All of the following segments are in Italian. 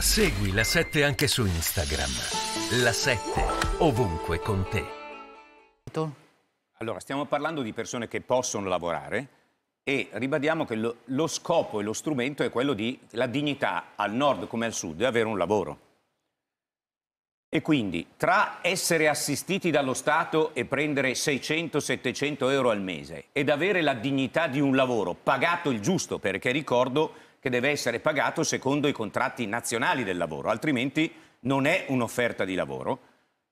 Segui la 7 anche su Instagram. La 7 ovunque con te. Allora, stiamo parlando di persone che possono lavorare e ribadiamo che lo, lo scopo e lo strumento è quello di la dignità al nord come al sud di avere un lavoro. E quindi tra essere assistiti dallo Stato e prendere 600-700 euro al mese ed avere la dignità di un lavoro pagato il giusto, perché ricordo che deve essere pagato secondo i contratti nazionali del lavoro, altrimenti non è un'offerta di lavoro.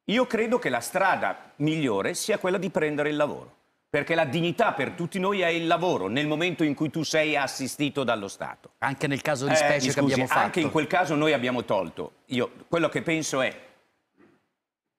Io credo che la strada migliore sia quella di prendere il lavoro, perché la dignità per tutti noi è il lavoro nel momento in cui tu sei assistito dallo Stato. Anche nel caso di eh, specie eh, scusi, che abbiamo fatto. Anche in quel caso noi abbiamo tolto. Io quello che penso è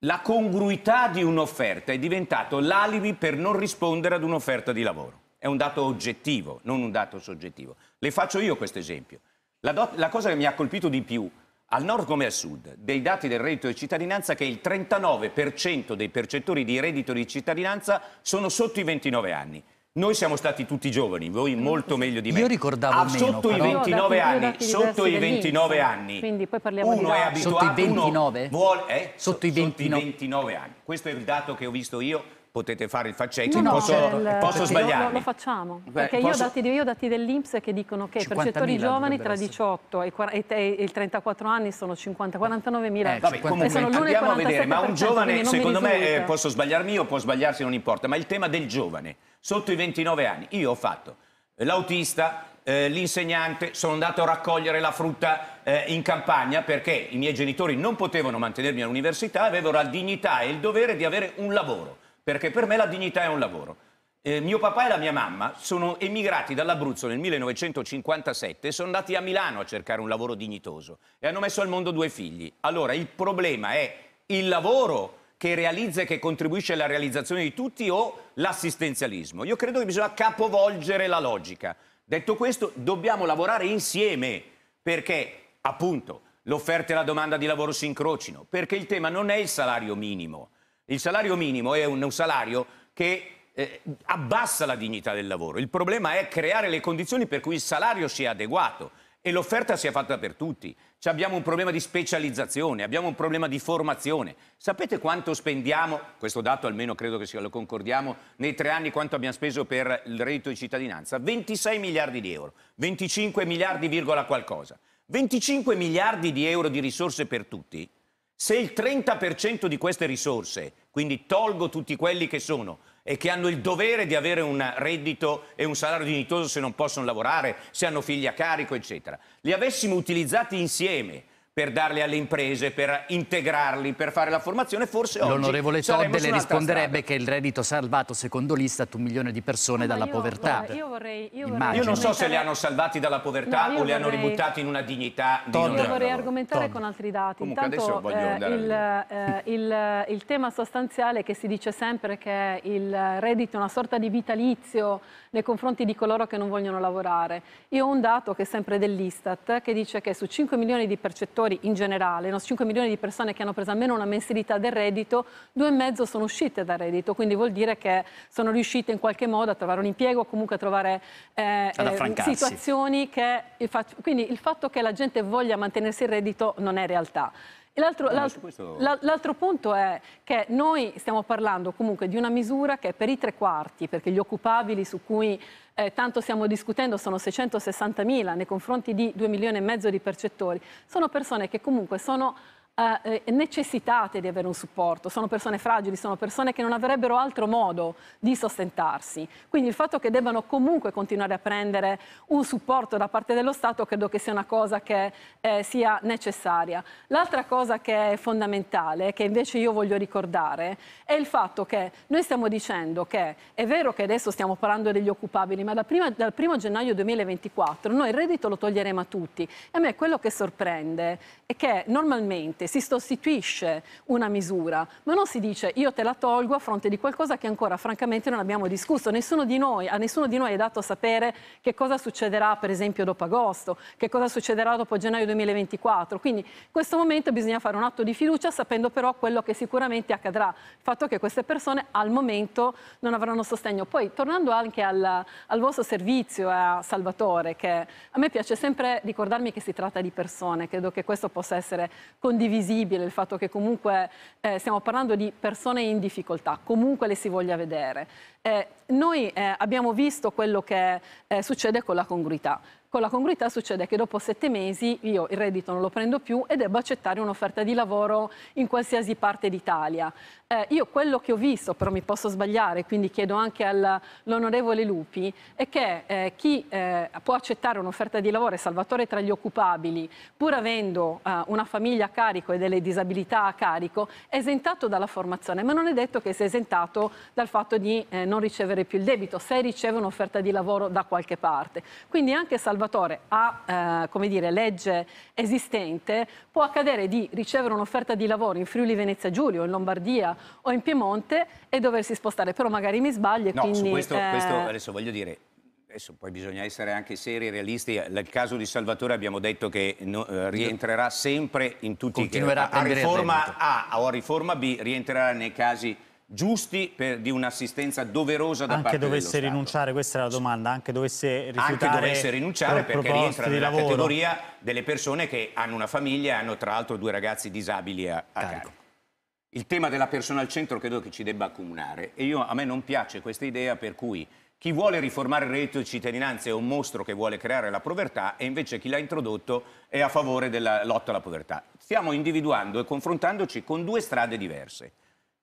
la congruità di un'offerta è diventato l'alibi per non rispondere ad un'offerta di lavoro è un dato oggettivo, non un dato soggettivo. Le faccio io questo esempio. La, la cosa che mi ha colpito di più, al nord come al sud, dei dati del reddito di cittadinanza, è che il 39% dei percettori di reddito di cittadinanza sono sotto i 29 anni. Noi siamo stati tutti giovani, voi molto meglio di me. Io ricordavo ah, meno, sotto però... i 29 anni, sotto i 29 anni. Quindi poi parliamo uno di è abituato, sotto i 29? Vuole, eh, sotto, sotto, i 29? sotto i 29 anni. Questo è il dato che ho visto io potete fare il faccetto. no, posso, del, posso sbagliare. Lo, lo, facciamo, Beh, perché posso... io ho dati, io dati dell'Inps che dicono che percettori giovani tra 18 e, 40, e, e, 34 anni sono 50, 49 mila. Eh, vabbè, comunque, sono andiamo a vedere, ma un giovane, secondo me, eh, posso sbagliarmi io, può sbagliarsi, non importa, ma il tema del giovane, sotto i 29 anni, io ho fatto eh, l'autista, eh, l'insegnante, sono andato a raccogliere la frutta eh, in campagna perché i miei genitori non potevano mantenermi all'università, avevo la dignità e il dovere di avere un lavoro perché per me la dignità è un lavoro. Eh, mio papà e la mia mamma sono emigrati dall'Abruzzo nel 1957 e sono andati a Milano a cercare un lavoro dignitoso e hanno messo al mondo due figli. Allora il problema è il lavoro che realizza e che contribuisce alla realizzazione di tutti o l'assistenzialismo. Io credo che bisogna capovolgere la logica. Detto questo, dobbiamo lavorare insieme perché, appunto, l'offerta e la domanda di lavoro si incrocino, perché il tema non è il salario minimo, il salario minimo è un, salario che eh, abbassa la dignità del lavoro. Il problema è creare le condizioni per cui il salario sia adeguato e l'offerta sia fatta per tutti. Ci abbiamo un problema di specializzazione, abbiamo un problema di formazione. Sapete quanto spendiamo, questo dato almeno credo che lo concordiamo, nei tre anni quanto abbiamo speso per il reddito di cittadinanza? 26 miliardi di euro, 25 miliardi virgola qualcosa. 25 miliardi di euro di risorse per tutti se il 30% di queste risorse, quindi tolgo tutti quelli che sono e che hanno il dovere di avere un reddito e un salario dignitoso se non possono lavorare, se hanno figli a carico, eccetera, li avessimo utilizzati insieme per darli alle imprese, per integrarli, per fare la formazione, forse oggi L'onorevole Todd le risponderebbe strada. che il reddito salvato, secondo l'Istat, un milione di persone no, ah, dalla io, povertà. io, vorrei, io, vorrei io, non so se li hanno salvati dalla povertà no, o li vorrei... hanno ributtati in una dignità di Todd. Io vorrei argomentare Todd. con altri dati. Comunque Intanto, eh, il, eh, il, il, tema sostanziale è che si dice sempre che il reddito è una sorta di vitalizio nei confronti di coloro che non vogliono lavorare. Io ho un dato che è sempre dell'Istat, che dice che su 5 milioni di percettori lavoratori in generale, no? 5 milioni di persone che hanno preso almeno una mensilità del reddito, due e mezzo sono uscite dal reddito, quindi vuol dire che sono riuscite in qualche modo a trovare un impiego, o comunque a trovare eh, eh situazioni che... quindi il fatto che la gente voglia mantenersi il reddito non è realtà l'altro, ah, l'altro, l'altro punto è che noi stiamo parlando comunque di una misura che per i tre quarti, perché gli occupabili su cui eh, tanto stiamo discutendo sono 660 mila nei confronti di 2 milioni e mezzo di percettori, sono persone che comunque sono eh, eh, necessitate di avere un supporto, sono persone fragili, sono persone che non avrebbero altro modo di sostentarsi. Quindi il fatto che debbano comunque continuare a prendere un supporto da parte dello Stato credo che sia una cosa che eh, sia necessaria. L'altra cosa che è fondamentale, che invece io voglio ricordare, è il fatto che noi stiamo dicendo che è vero che adesso stiamo parlando degli occupabili, ma da prima, dal 1 gennaio 2024 noi il reddito lo toglieremo a tutti. E a me quello che sorprende è che normalmente si sostituisce una misura, ma non si dice io te la tolgo a fronte di qualcosa che ancora francamente non abbiamo discusso. Nessuno di noi, a nessuno di noi è dato sapere che cosa succederà per esempio dopo agosto, che cosa succederà dopo gennaio 2024. Quindi in questo momento bisogna fare un atto di fiducia sapendo però quello che sicuramente accadrà, il fatto che queste persone al momento non avranno sostegno. Poi tornando anche al, al vostro servizio eh, a Salvatore, che a me piace sempre ricordarmi che si tratta di persone, credo che questo possa essere condiviso visibile il fatto che comunque eh, stiamo parlando di persone in difficoltà, comunque le si voglia vedere. Eh, noi eh, abbiamo visto quello che eh, succede con la congruità. Con la congruità succede che dopo sette mesi io il reddito non lo prendo più e debbo accettare un'offerta di lavoro in qualsiasi parte d'Italia. Eh, io quello che ho visto, però mi posso sbagliare, quindi chiedo anche all'onorevole Lupi, è che eh, chi eh, può accettare un'offerta di lavoro e salvatore tra gli occupabili, pur avendo eh, una famiglia a carico e delle disabilità a carico, è esentato dalla formazione, ma non è detto che sia esentato dal fatto di eh, non ricevere più il debito, se riceve un'offerta di lavoro da qualche parte. Quindi anche salvatore a, eh, come dire, legge esistente, può accadere di ricevere un'offerta di lavoro in Friuli Venezia Giulio, in Lombardia, o in Piemonte e doversi spostare. Però magari mi sbaglio e no, quindi... Questo, eh... questo adesso voglio dire, Adesso poi bisogna essere anche seri e realisti. Nel caso di Salvatore abbiamo detto che no, eh, rientrerà sempre in tutti i casi. A, a riforma a, a o a riforma B rientrerà nei casi giusti per, di un'assistenza doverosa da anche parte dello Stato. Anche dovesse rinunciare, questa è la domanda, anche dovesse rifiutare... Anche dovesse rinunciare per perché rientra nella lavoro. categoria delle persone che hanno una famiglia e hanno tra l'altro due ragazzi disabili a, a carico. carico il tema della persona al centro credo che ci debba accomunare e io, a me non piace questa idea per cui chi vuole riformare il reddito di cittadinanza è un mostro che vuole creare la povertà e invece chi l'ha introdotto è a favore della lotta alla povertà. Stiamo individuando e confrontandoci con due strade diverse.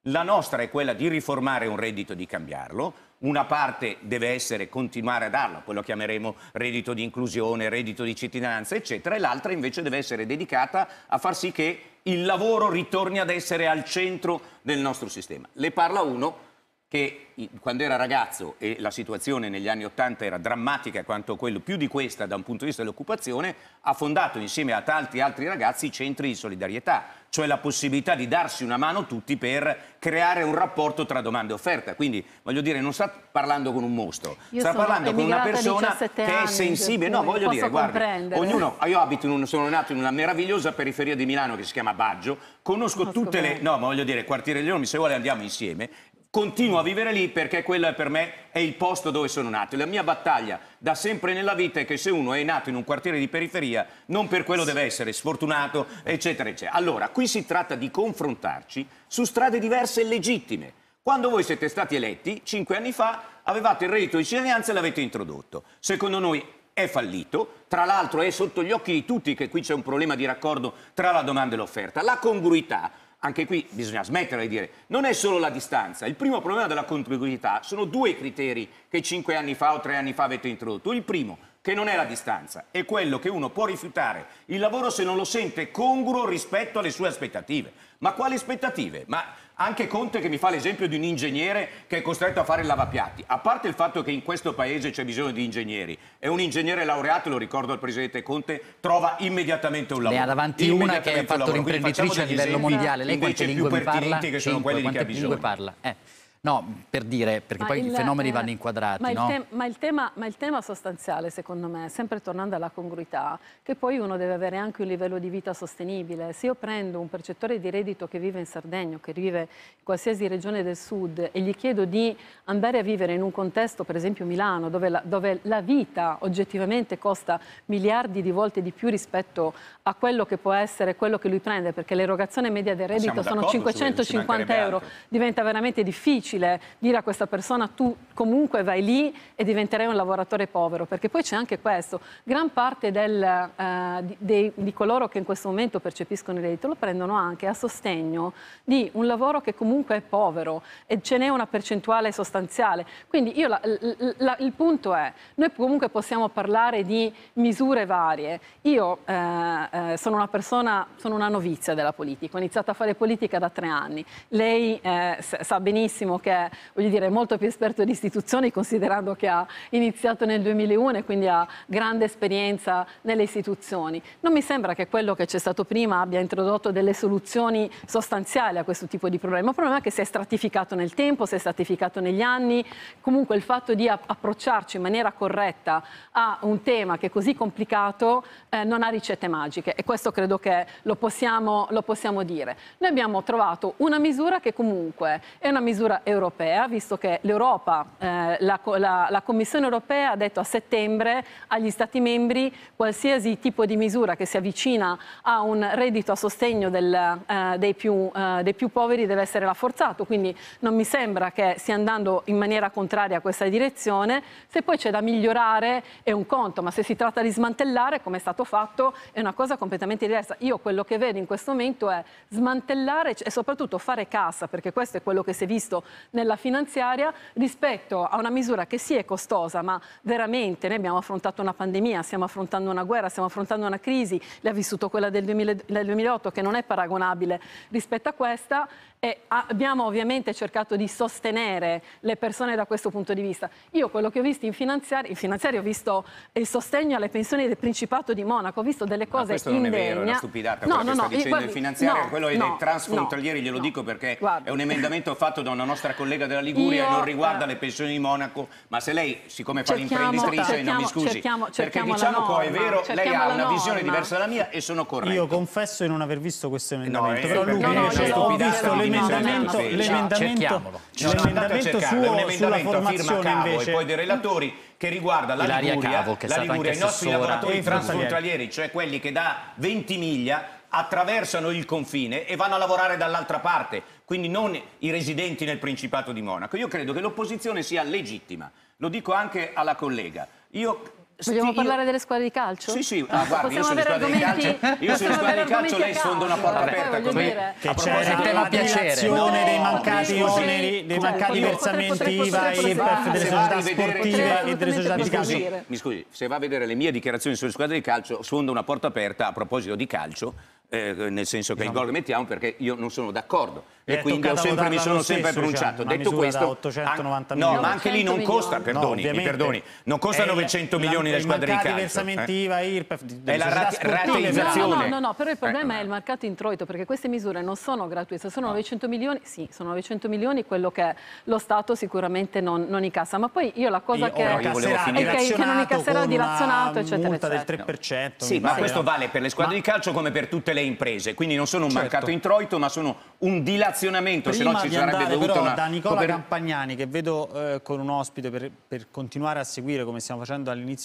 La nostra è quella di riformare un reddito, di cambiarlo. Una parte deve essere continuare a darlo, quello chiameremo reddito di inclusione, reddito di cittadinanza, eccetera, e l'altra invece deve essere dedicata a far sì che il lavoro ritorni ad essere al centro del nostro sistema. Le parla uno che quando era ragazzo e la situazione negli anni Ottanta era drammatica quanto quello, più di questa da un punto di vista dell'occupazione, ha fondato insieme a tanti altri ragazzi i centri di solidarietà, cioè la possibilità di darsi una mano tutti per creare un rapporto tra domanda e offerta. Quindi voglio dire, non sta parlando con un mostro, io sta parlando con una persona che è sensibile. No, voglio dire, guarda, ognuno, io abito in un, sono nato in una meravigliosa periferia di Milano che si chiama Baggio, conosco, conosco tutte bene. le... No, ma voglio dire, quartiere di Leoni, se vuole andiamo insieme, continuo a vivere lì perché quello per me è il posto dove sono nato. La mia battaglia da sempre nella vita è che se uno è nato in un quartiere di periferia, non per quello deve essere sfortunato, eccetera, eccetera. Allora, qui si tratta di confrontarci su strade diverse e legittime. Quando voi siete stati eletti, cinque anni fa, avevate il reddito di cittadinanza e l'avete introdotto. Secondo noi è fallito, tra l'altro è sotto gli occhi di tutti che qui c'è un problema di raccordo tra la domanda e l'offerta. La congruità anche qui bisogna smettere di dire, non è solo la distanza, il primo problema della contiguità sono due criteri che cinque anni fa o tre anni fa avete introdotto. Il primo, che non è la distanza, è quello che uno può rifiutare il lavoro se non lo sente congruo rispetto alle sue aspettative. Ma quali aspettative? Ma anche Conte che mi fa l'esempio di un ingegnere che è costretto a fare il lavapiatti. A parte il fatto che in questo paese c'è bisogno di ingegneri e un ingegnere laureato, lo ricordo al presidente Conte, trova immediatamente un lavoro. Ne ha davanti una che ha fatto l'imprenditrice a livello mondiale. Lei quante lingue parla? Che sono Cinque, quante lingue parla? Eh. No, per dire, perché ma poi il, i fenomeni eh, vanno inquadrati, ma, no? il ma, il tema, ma il tema sostanziale, secondo me, sempre tornando alla congruità, che poi uno deve avere anche un livello di vita sostenibile. Se io prendo un percettore di reddito che vive in Sardegna, che vive in qualsiasi regione del sud, e gli chiedo di andare a vivere in un contesto, per esempio Milano, dove la, dove la vita oggettivamente costa miliardi di volte di più rispetto a quello che può essere quello che lui prende, perché l'erogazione media del reddito sono 550 euro, diventa veramente difficile difficile dire a questa persona tu comunque vai lì e diventerai un lavoratore povero, perché poi c'è anche questo. Gran parte del, eh, di, dei, di, coloro che in questo momento percepiscono il reddito lo prendono anche a sostegno di un lavoro che comunque è povero e ce n'è una percentuale sostanziale. Quindi io la, la, la, il punto è, noi comunque possiamo parlare di misure varie. Io eh, eh, sono una persona, sono una novizia della politica, ho iniziato a fare politica da tre anni. Lei eh, sa benissimo che è voglio dire, molto più esperto di istituzioni considerando che ha iniziato nel 2001 e quindi ha grande esperienza nelle istituzioni. Non mi sembra che quello che c'è stato prima abbia introdotto delle soluzioni sostanziali a questo tipo di problema. Il problema è che si è stratificato nel tempo, si è stratificato negli anni. Comunque il fatto di approcciarci in maniera corretta a un tema che è così complicato eh, non ha ricette magiche e questo credo che lo possiamo, lo possiamo dire. Noi abbiamo trovato una misura che comunque è una misura europea, visto che l'Europa, eh, la, la, la, Commissione europea ha detto a settembre agli Stati membri qualsiasi tipo di misura che si avvicina a un reddito a sostegno del, eh, dei, più, eh, dei, più, poveri deve essere rafforzato, quindi non mi sembra che stia andando in maniera contraria a questa direzione, se poi c'è da migliorare è un conto, ma se si tratta di smantellare come è stato fatto è una cosa completamente diversa. Io quello che vedo in questo momento è smantellare e soprattutto fare cassa, perché questo è quello che si è visto nella finanziaria rispetto a una misura che sì è costosa, ma veramente noi abbiamo affrontato una pandemia, stiamo affrontando una guerra, stiamo affrontando una crisi, l'ha ha vissuto quella del, 2008 che non è paragonabile rispetto a questa e eh, abbiamo ovviamente cercato di sostenere le persone da questo punto di vista. Io quello che ho visto in finanziaria, in finanziaria ho visto il sostegno alle pensioni del Principato di Monaco, ho visto delle cose indegna. questo non è vero, è una stupidata no, quello no, che no, sta dicendo guardi, in finanziaria, no, quello no, dei transfrontalieri glielo dico perché guarda. è un emendamento fatto da una nostra nostra collega della Liguria Io... non riguarda eh, le pensioni di Monaco, ma se lei, siccome fa l'imprenditrice, non mi scusi, cerchiamo, cerchiamo perché diciamo poi è vero, lei ha una visione diversa dalla mia e sono corretto. Io confesso di non aver visto questo emendamento, no, eh, però lui no, no, ho visto l'emendamento, l'emendamento, l'emendamento suo sulla formazione invece. E poi dei relatori che riguarda la Liguria, Cavo, che la Liguria i nostri lavoratori transfrontalieri, cioè quelli che da 20 miglia attraversano il confine e vanno a lavorare dall'altra parte, quindi non i residenti nel Principato di Monaco. Io credo che l'opposizione sia legittima, lo dico anche alla collega. Io Vogliamo sì, parlare io... delle squadre di calcio? Sì, sì, ah, guarda, io sulle squadre di calcio, io sulle squadre di calcio lei sfonda una porta Vabbè, aperta eh, così. Che c'è il tema piacere. dei mancati no, oneri, dei mancati versamenti IVA, e IRPEF, delle società sportive e delle società di calcio. Mi scusi, se va a vedere le mie dichiarazioni sulle squadre di calcio, sfondo una porta aperta a proposito di calcio eh, nel senso che no. il diciamo gol lo mettiamo perché io non sono d'accordo e eh, quindi sempre, mi sono sempre stesso, pronunciato. Cioè, Detto questo, 890 an- no, ma anche lì non costa, perdoni, no, perdoni non costa 900 il, milioni le squadre di calcio. versamenti eh? IVA, IRPEF, è la rat- rateizzazione. No, no, no, però il problema eh. è il eh. mercato introito, perché queste misure non sono gratuite, sono 900 milioni, sì, sono 900 milioni quello che lo Stato sicuramente non, non incassa, ma poi io la cosa io, che, no, io è che, che non incasserà dilazionato, eccetera, eccetera. del 3%. Sì, ma questo vale per le squadre di calcio come per tutte le imprese, quindi non sono un certo. mercato introito, ma sono un dilazionato relazionamento, se no ci sarebbe andare, dovuto però, una... da Nicola Campagnani che vedo eh, con un ospite per, per continuare a seguire come stiamo facendo all'inizio